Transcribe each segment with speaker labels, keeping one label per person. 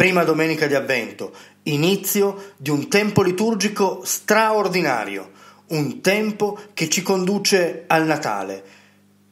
Speaker 1: prima domenica di avvento, inizio di un tempo liturgico straordinario, un tempo che ci conduce al Natale,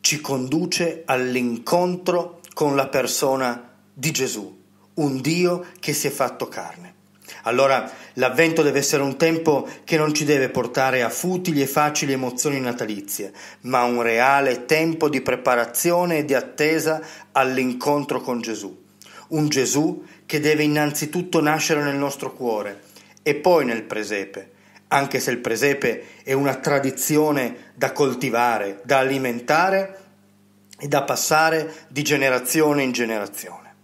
Speaker 1: ci conduce all'incontro con la persona di Gesù, un Dio che si è fatto carne. Allora l'avvento deve essere un tempo che non ci deve portare a futili e facili emozioni natalizie, ma un reale tempo di preparazione e di attesa all'incontro con Gesù. Un Gesù che deve innanzitutto nascere nel nostro cuore e poi nel presepe, anche se il presepe è una tradizione da coltivare, da alimentare e da passare di generazione in generazione.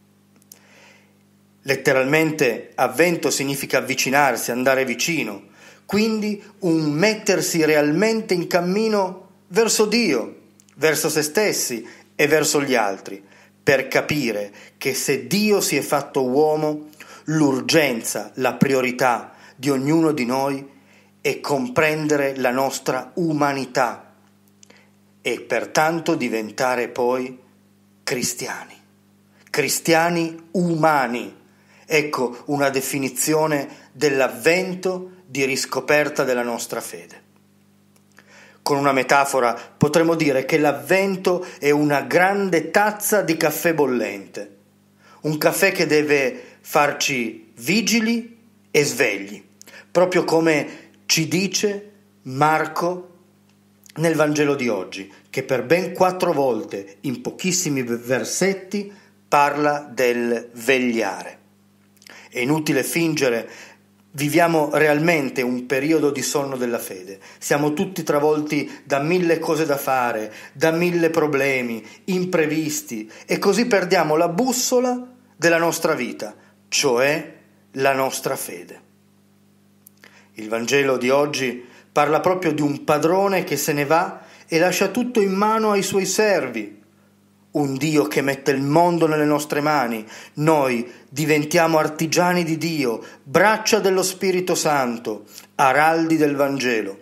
Speaker 1: Letteralmente avvento significa avvicinarsi, andare vicino, quindi un mettersi realmente in cammino verso Dio, verso se stessi e verso gli altri, per capire che se Dio si è fatto uomo, l'urgenza, la priorità di ognuno di noi è comprendere la nostra umanità e pertanto diventare poi cristiani, cristiani umani. Ecco una definizione dell'avvento di riscoperta della nostra fede. Con una metafora potremmo dire che l'avvento è una grande tazza di caffè bollente, un caffè che deve farci vigili e svegli, proprio come ci dice Marco nel Vangelo di oggi, che per ben quattro volte in pochissimi versetti parla del vegliare. È inutile fingere Viviamo realmente un periodo di sonno della fede. Siamo tutti travolti da mille cose da fare, da mille problemi, imprevisti e così perdiamo la bussola della nostra vita, cioè la nostra fede. Il Vangelo di oggi parla proprio di un padrone che se ne va e lascia tutto in mano ai suoi servi, un Dio che mette il mondo nelle nostre mani, noi diventiamo artigiani di Dio, braccia dello Spirito Santo, araldi del Vangelo.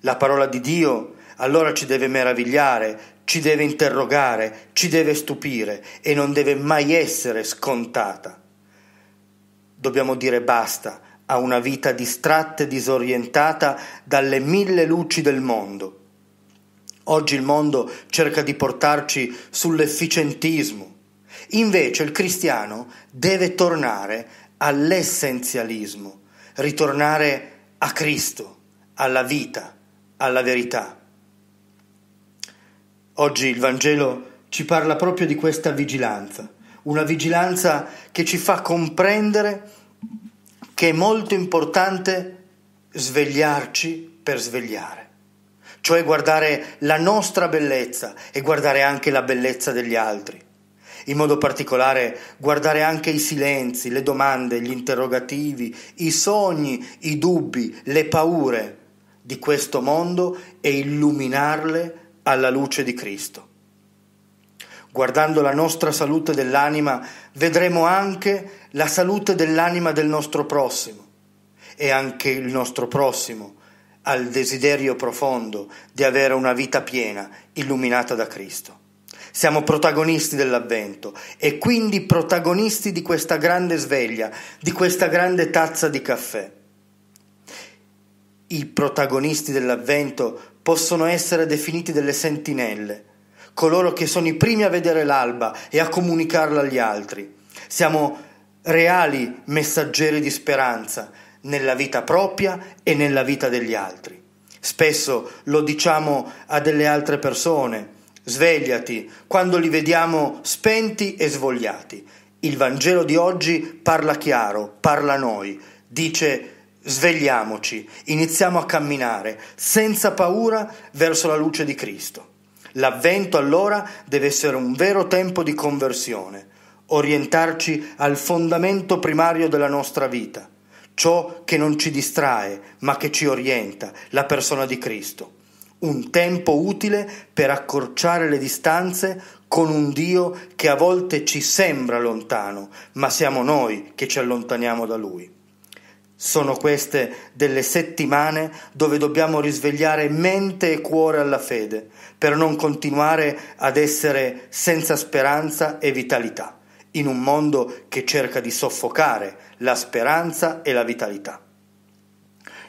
Speaker 1: La parola di Dio allora ci deve meravigliare, ci deve interrogare, ci deve stupire e non deve mai essere scontata. Dobbiamo dire basta a una vita distratta e disorientata dalle mille luci del mondo Oggi il mondo cerca di portarci sull'efficientismo. Invece il cristiano deve tornare all'essenzialismo, ritornare a Cristo, alla vita, alla verità. Oggi il Vangelo ci parla proprio di questa vigilanza, una vigilanza che ci fa comprendere che è molto importante svegliarci per svegliare cioè guardare la nostra bellezza e guardare anche la bellezza degli altri. In modo particolare guardare anche i silenzi, le domande, gli interrogativi, i sogni, i dubbi, le paure di questo mondo e illuminarle alla luce di Cristo. Guardando la nostra salute dell'anima vedremo anche la salute dell'anima del nostro prossimo e anche il nostro prossimo al desiderio profondo di avere una vita piena, illuminata da Cristo. Siamo protagonisti dell'avvento e quindi protagonisti di questa grande sveglia, di questa grande tazza di caffè. I protagonisti dell'avvento possono essere definiti delle sentinelle, coloro che sono i primi a vedere l'alba e a comunicarla agli altri. Siamo reali messaggeri di speranza, nella vita propria e nella vita degli altri. Spesso lo diciamo a delle altre persone, svegliati, quando li vediamo spenti e svogliati. Il Vangelo di oggi parla chiaro, parla a noi, dice svegliamoci, iniziamo a camminare senza paura verso la luce di Cristo. L'avvento allora deve essere un vero tempo di conversione, orientarci al fondamento primario della nostra vita, ciò che non ci distrae, ma che ci orienta, la persona di Cristo. Un tempo utile per accorciare le distanze con un Dio che a volte ci sembra lontano, ma siamo noi che ci allontaniamo da Lui. Sono queste delle settimane dove dobbiamo risvegliare mente e cuore alla fede, per non continuare ad essere senza speranza e vitalità in un mondo che cerca di soffocare la speranza e la vitalità.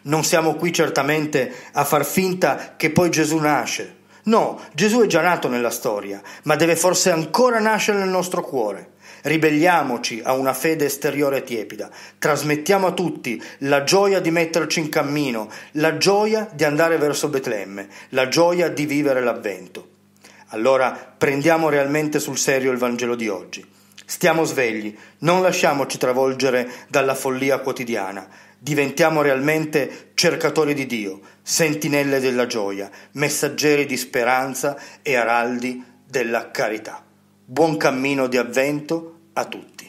Speaker 1: Non siamo qui certamente a far finta che poi Gesù nasce. No, Gesù è già nato nella storia, ma deve forse ancora nascere nel nostro cuore. Ribelliamoci a una fede esteriore tiepida, trasmettiamo a tutti la gioia di metterci in cammino, la gioia di andare verso Betlemme, la gioia di vivere l'avvento. Allora prendiamo realmente sul serio il Vangelo di oggi. Stiamo svegli, non lasciamoci travolgere dalla follia quotidiana. Diventiamo realmente cercatori di Dio, sentinelle della gioia, messaggeri di speranza e araldi della carità. Buon cammino di avvento a tutti.